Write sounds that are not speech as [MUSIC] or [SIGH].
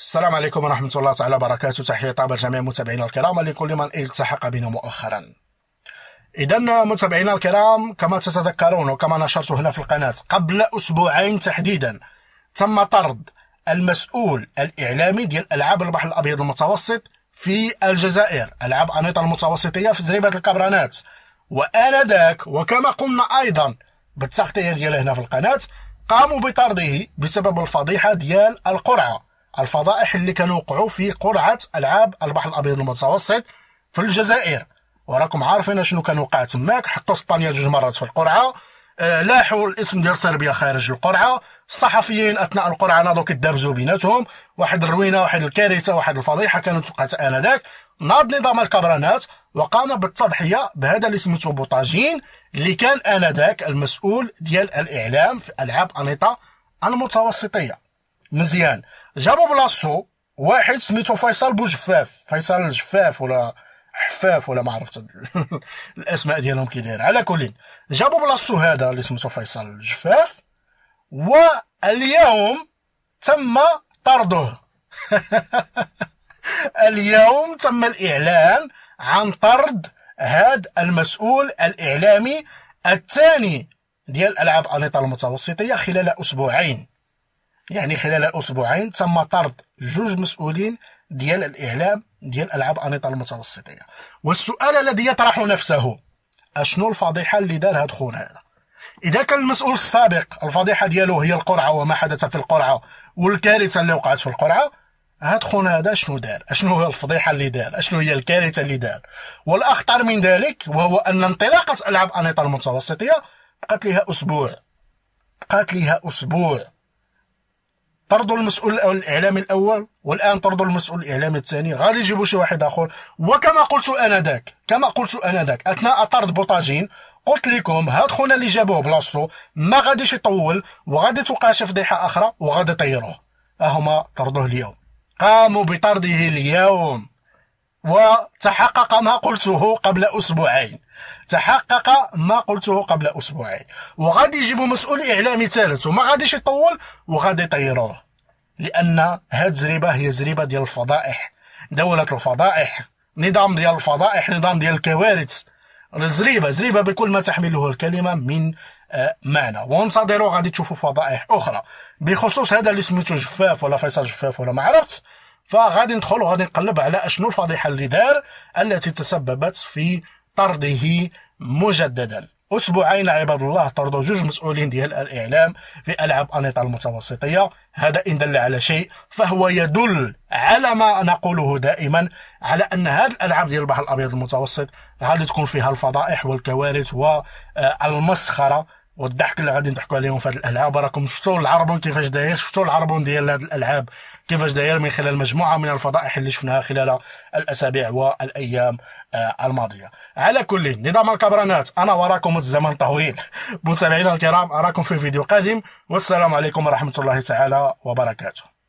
السلام عليكم ورحمة الله تعالى وبركاته تحية طابة جميع متابعينا الكرام ولكل من التحق بنا مؤخرا إذا متابعينا الكرام كما تتذكرون وكما نشرت هنا في القناة قبل أسبوعين تحديدا تم طرد المسؤول الإعلامي ديال ألعاب البحر الأبيض المتوسط في الجزائر ألعاب أنيطة المتوسطية في زريبة الكبرانات وآنذاك وكما قمنا أيضا بالتغطية ديالها هنا في القناة قاموا بطرده بسبب الفضيحة ديال القرعة الفضائح اللي كانوا وقعوا في قرعة ألعاب البحر الأبيض المتوسط في الجزائر وراكم عارفين شنو كان وقع تماك حطوا اسبانيا جوج مرات في القرعة آه، لاحوا الاسم ديال صربيا خارج القرعة الصحفيين أثناء القرعة ناضوا كدابزوا بيناتهم واحد الروينة واحد الكارثة واحد الفضيحة كانت وقعت آنذاك ناض نظام الكبرانات وقام بالتضحية بهذا اللي سميته بوطاجين اللي كان آنذاك المسؤول ديال الإعلام في ألعاب أنيطة المتوسطية مزيان جابوا بلاصتو واحد سميتو فيصل بوجفاف فيصل الجفاف ولا حفاف ولا ما عرفت [LAUGHS] الاسماء ديالهم كي داير على كل جابوا بلاصتو هذا اللي سميتو فيصل الجفاف واليوم تم طرده [LAUGHS] اليوم تم الاعلان عن طرد هذا المسؤول الاعلامي الثاني ديال العاب انيطا المتوسطيه خلال اسبوعين يعني خلال أسبوعين تم طرد جوج مسؤولين ديال الإعلام ديال ألعاب انيطا المتوسطية والسؤال الذي يطرح نفسه أشنو الفضيحة اللي دار هاد خونا هذا إذا كان المسؤول السابق الفضيحة ديالو هي القرعة وما حدث في القرعة والكارثة اللي وقعت في القرعة هاد خونا هذا شنو دار اشنو هي الفضيحه اللي دار اشنو هي الكارثه اللي دار والاخطر من ذلك وهو ان انطلاقه العاب انيطا المتوسطيه بقات ليها اسبوع بقات ليها اسبوع طردوا المسؤول الاعلامي الاول والان طردوا المسؤول الاعلامي الثاني غادي يجيبوا شي واحد اخر وكما قلت انذاك كما قلت انذاك اثناء طرد بوطاجين قلت لكم هاد خونا اللي جابوه بلاصتو ما غاديش يطول وغادي توقع شي فضيحه اخرى وغادي يطيروه هما طردوه اليوم قاموا بطرده اليوم وتحقق ما قلته قبل أسبوعين تحقق ما قلته قبل أسبوعين وغادي يجيبوا مسؤول إعلامي ثالث وما غاديش يطول وغادي يطيروه لأن هذه التجربة هي زريبة ديال الفضائح دولة الفضائح نظام ديال الفضائح نظام ديال الكوارث زريبه زريبه بكل ما تحمله الكلمه من آه، معنى وانصدروا غادي تشوفوا فضائح اخرى بخصوص هذا اللي سميتو جفاف ولا فيصل جفاف ولا ما عرفت فغادي ندخل وغادي نقلب على اشنو الفضيحه اللي دار التي تسببت في طرده مجددا اسبوعين عباد الله طردوا جوج مسؤولين ديال الاعلام في العاب انيطه المتوسطيه هذا ان دل على شيء فهو يدل على ما نقوله دائما على ان هذه الالعاب ديال البحر الابيض المتوسط غادي تكون فيها الفضائح والكوارث والمسخره والضحك اللي غادي نضحكوا عليهم في هذه الالعاب راكم شفتوا العربون كيفاش داير شفتوا العربون ديال هذه الالعاب كيفاش داير من خلال مجموعه من الفضائح اللي شفناها خلال الاسابيع والايام آه، الماضيه على كل نظام الكبرانات انا وراكم الزمن طويل [LAUGHS] متابعينا الكرام اراكم في فيديو قادم والسلام عليكم ورحمه الله تعالى وبركاته